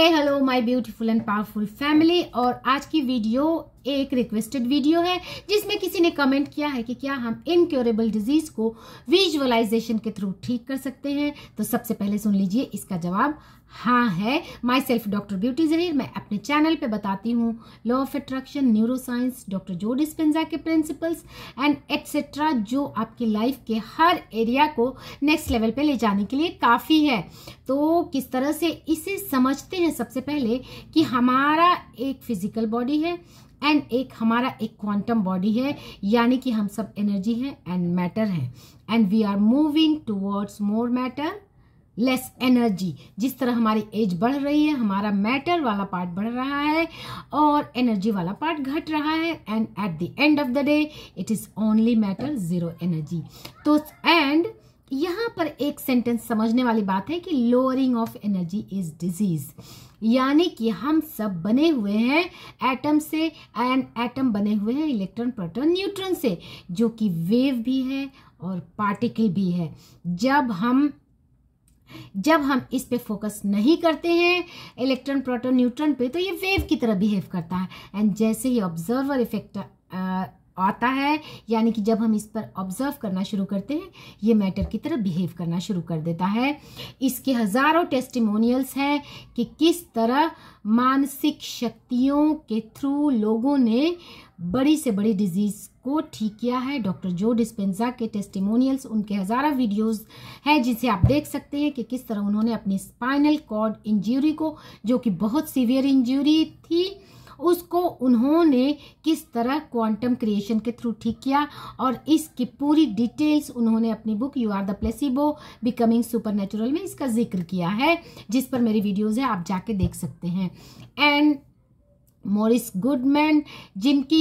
hey hello my beautiful and powerful family और आज की वीडियो एक रिक्वेस्टेड वीडियो है जिसमें किसी ने कमेंट किया है कि क्या हम इनक्योरेबल डिजीज को विजुअलाइजेशन के थ्रू ठीक कर सकते हैं तो सबसे पहले सुन लीजिए इसका जवाब हाँ है myself doctor beauty Zaheer मैं अपने चैनल पे बताती हूँ law of attraction neuro science doctor Joe Dispenza के प्रिंसिपल्स एंड एट्सेट्रा जो आपकी लाइफ के हर एरिया को नेक्स्ट लेवल पे ले जाने के लिए काफ़ी है तो किस तरह से इसे समझते हैं सबसे पहले कि हमारा एक फिजिकल बॉडी है एंड एक हमारा एक क्वांटम बॉडी है यानी कि हम सब एनर्जी हैं एंड मैटर हैं and we are moving towards more matter less energy जिस तरह हमारी एज बढ़ रही है हमारा मैटर वाला पार्ट बढ़ रहा है और एनर्जी वाला पार्ट घट रहा है and at the end of the day it is only matter zero energy तो एंड यहाँ पर एक सेंटेंस समझने वाली बात है कि lowering of energy is disease यानी कि हम सब बने हुए हैं एटम से एंड एटम बने हुए हैं इलेक्ट्रॉन प्रोटॉन न्यूट्रॉन से जो कि वेव भी है और पार्टिकल भी है जब हम जब हम इस पे फोकस नहीं करते हैं इलेक्ट्रॉन प्रोटॉन न्यूट्रॉन पे तो ये वेव की तरह बिहेव करता है एंड जैसे ही ऑब्जर्वर इफेक्ट आता है यानी कि जब हम इस पर ऑब्जर्व करना शुरू करते हैं ये मैटर की तरह बिहेव करना शुरू कर देता है इसके हज़ारों टेस्टिमोनियल्स हैं कि किस तरह मानसिक शक्तियों के थ्रू लोगों ने बड़ी से बड़ी डिजीज़ को ठीक किया है डॉक्टर जो डिस्पेंजा के टेस्टिमोनियल्स उनके हज़ारों वीडियोस हैं जिसे आप देख सकते हैं कि किस तरह उन्होंने अपनी स्पाइनल कॉर्ड इंजरी को जो कि बहुत सीवियर इंजरी थी उसको उन्होंने किस तरह क्वांटम क्रिएशन के थ्रू ठीक किया और इसकी पूरी डिटेल्स उन्होंने अपनी book you are the placebo becoming super में इसका जिक्र किया है जिस पर मेरी वीडियोज़ है आप जाके देख सकते हैं एंड मॉरिस गुडमैन जिनकी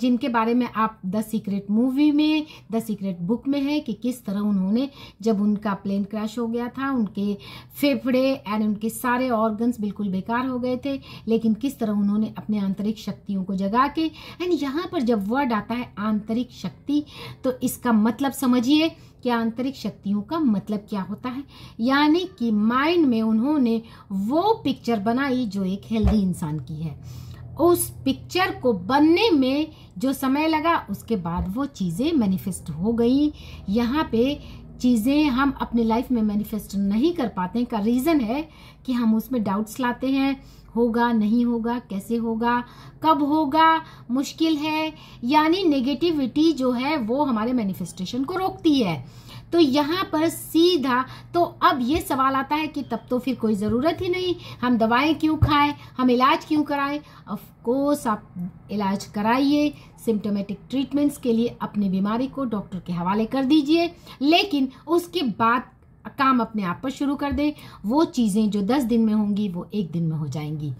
जिनके बारे में आप द सीक्रेट मूवी में द सीक्रेट बुक में है कि किस तरह उन्होंने जब उनका प्लेन क्रैश हो गया था उनके फेफड़े एंड उनके सारे ऑर्गन्स बिल्कुल बेकार हो गए थे लेकिन किस तरह उन्होंने अपने आंतरिक शक्तियों को जगा के एंड यहाँ पर जब वर्ड आता है आंतरिक शक्ति तो इसका मतलब समझिए कि आंतरिक शक्तियों का मतलब क्या होता है यानी कि माइंड में उन्होंने वो पिक्चर बनाई जो एक हेल्दी इंसान की है उस पिक्चर को बनने में जो समय लगा उसके बाद वो चीज़ें मैनिफेस्ट हो गई यहाँ पे चीज़ें हम अपने लाइफ में मैनिफेस्ट नहीं कर पाते का रीज़न है कि हम उसमें डाउट्स लाते हैं होगा नहीं होगा कैसे होगा कब होगा मुश्किल है यानी नेगेटिविटी जो है वो हमारे मैनिफेस्टेशन को रोकती है तो यहाँ पर सीधा तो अब ये सवाल आता है कि तब तो फिर कोई ज़रूरत ही नहीं हम दवाएं क्यों खाएं हम इलाज क्यों कराएं ऑफ कोर्स आप इलाज कराइए सिम्टोमेटिक ट्रीटमेंट्स के लिए अपनी बीमारी को डॉक्टर के हवाले कर दीजिए लेकिन उसके बाद काम अपने आप पर शुरू कर दें वो चीज़ें जो दस दिन में होंगी वो एक दिन में हो जाएंगी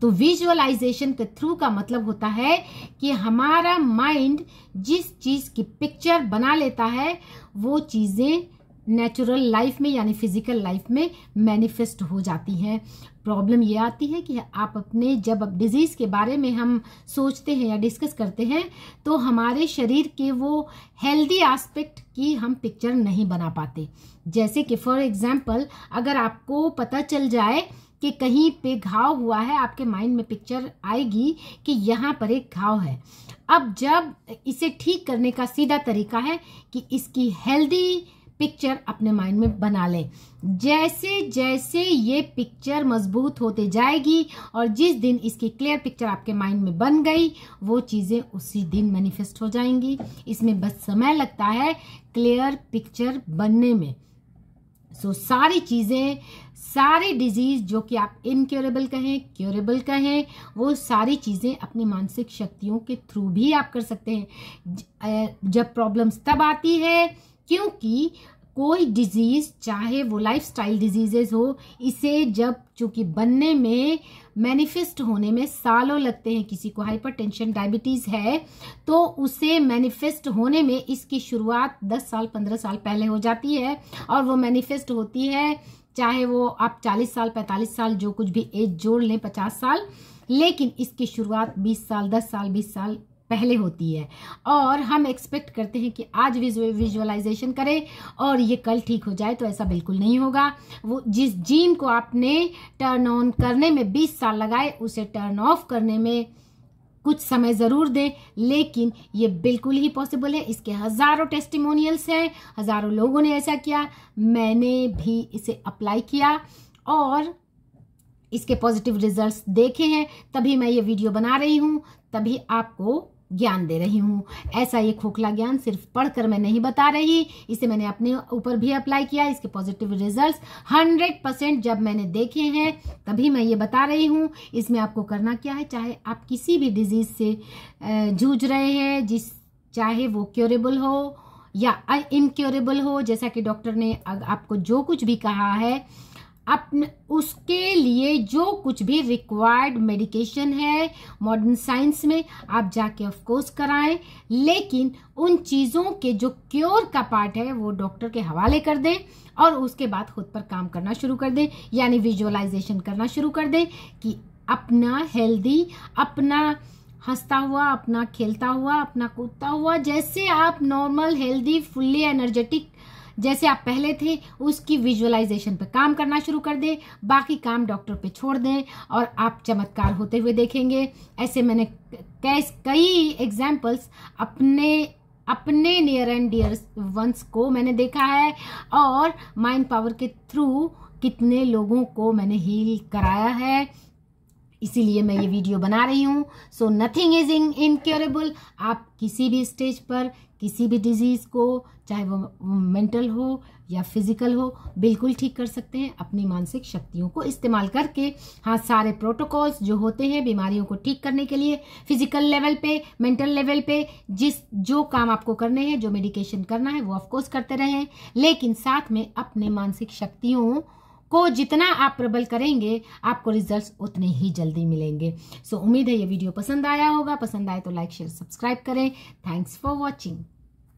तो विजुअलाइजेशन के थ्रू का मतलब होता है कि हमारा माइंड जिस चीज़ की पिक्चर बना लेता है वो चीज़ें नेचुरल लाइफ में यानी फिजिकल लाइफ में मैनिफेस्ट हो जाती हैं प्रॉब्लम ये आती है कि आप अपने जब डिजीज़ के बारे में हम सोचते हैं या डिस्कस करते हैं तो हमारे शरीर के वो हेल्दी एस्पेक्ट की हम पिक्चर नहीं बना पाते जैसे कि फॉर एग्जांपल अगर आपको पता चल जाए कि कहीं पे घाव हुआ है आपके माइंड में पिक्चर आएगी कि यहाँ पर एक घाव है अब जब इसे ठीक करने का सीधा तरीका है कि इसकी हेल्दी पिक्चर अपने माइंड में बना लें जैसे जैसे ये पिक्चर मजबूत होते जाएगी और जिस दिन इसकी क्लियर पिक्चर आपके माइंड में बन गई वो चीज़ें उसी दिन मैनिफेस्ट हो जाएंगी इसमें बस समय लगता है क्लियर पिक्चर बनने में सो so, सारी चीज़ें सारी डिजीज़ जो कि आप इनक्योरेबल कहें क्योरेबल कहें वो सारी चीज़ें अपनी मानसिक शक्तियों के थ्रू भी आप कर सकते हैं जब प्रॉब्लम्स तब आती है क्योंकि कोई डिजीज़ चाहे वो लाइफस्टाइल डिजीज़ेस हो इसे जब चूँकि बनने में मैनिफेस्ट होने में सालों लगते हैं किसी को हाइपरटेंशन डायबिटीज़ है तो उसे मैनिफेस्ट होने में इसकी शुरुआत 10 साल 15 साल पहले हो जाती है और वो मैनिफेस्ट होती है चाहे वो आप 40 साल 45 साल जो कुछ भी एज जोड़ लें पचास साल लेकिन इसकी शुरुआत बीस साल दस साल बीस साल पहले होती है और हम एक्सपेक्ट करते हैं कि आज विजुअलाइजेशन करें और ये कल ठीक हो जाए तो ऐसा बिल्कुल नहीं होगा वो जिस जीन को आपने टर्न ऑन करने में 20 साल लगाए उसे टर्न ऑफ करने में कुछ समय ज़रूर दें लेकिन ये बिल्कुल ही पॉसिबल है इसके हज़ारों टेस्टिमोनियल्स हैं हज़ारों लोगों ने ऐसा किया मैंने भी इसे अप्लाई किया और इसके पॉजिटिव रिजल्ट्स देखे हैं तभी मैं ये वीडियो बना रही हूँ तभी आपको ज्ञान दे रही हूँ ऐसा ये खोखला ज्ञान सिर्फ पढ़कर मैं नहीं बता रही इसे मैंने अपने ऊपर भी अप्लाई किया इसके पॉजिटिव रिजल्ट्स हंड्रेड परसेंट जब मैंने देखे हैं तभी मैं ये बता रही हूँ इसमें आपको करना क्या है चाहे आप किसी भी डिजीज से जूझ रहे हैं जिस चाहे वो क्योरेबल हो या इनक्योरेबल हो जैसा कि डॉक्टर ने आपको जो कुछ भी कहा है अपने उसके लिए जो कुछ भी रिक्वायर्ड मेडिकेशन है मॉडर्न साइंस में आप जाके ऑफकोर्स कराएं लेकिन उन चीज़ों के जो क्योर का पार्ट है वो डॉक्टर के हवाले कर दें और उसके बाद खुद पर काम करना शुरू कर दें यानी विजुअलाइजेशन करना शुरू कर दें कि अपना हेल्दी अपना हंसता हुआ अपना खेलता हुआ अपना कूदता हुआ जैसे आप नॉर्मल हेल्दी फुल्ली एनर्जेटिक जैसे आप पहले थे उसकी विजुअलाइजेशन पर काम करना शुरू कर दें बाकी काम डॉक्टर पे छोड़ दें और आप चमत्कार होते हुए देखेंगे ऐसे मैंने कैस कई एग्जाम्पल्स अपने अपने नियर एंड डियर वंस को मैंने देखा है और माइंड पावर के थ्रू कितने लोगों को मैंने हील कराया है इसीलिए मैं ये वीडियो बना रही हूँ so nothing is in incurable आप किसी भी स्टेज पर किसी भी डिजीज़ को चाहे वो मेंटल हो या फिजिकल हो बिल्कुल ठीक कर सकते हैं अपनी मानसिक शक्तियों को इस्तेमाल करके हाँ सारे प्रोटोकॉल्स जो होते हैं बीमारियों को ठीक करने के लिए फिजिकल लेवल पे मेंटल लेवल पे जिस जो काम आपको करने हैं जो मेडिकेशन करना है वो ऑफकोर्स करते रहें लेकिन साथ में अपने मानसिक शक्तियों को जितना आप प्रबल करेंगे आपको रिजल्ट्स उतने ही जल्दी मिलेंगे सो so, उम्मीद है ये वीडियो पसंद आया होगा पसंद आए तो लाइक शेयर सब्सक्राइब करें थैंक्स फॉर वॉचिंग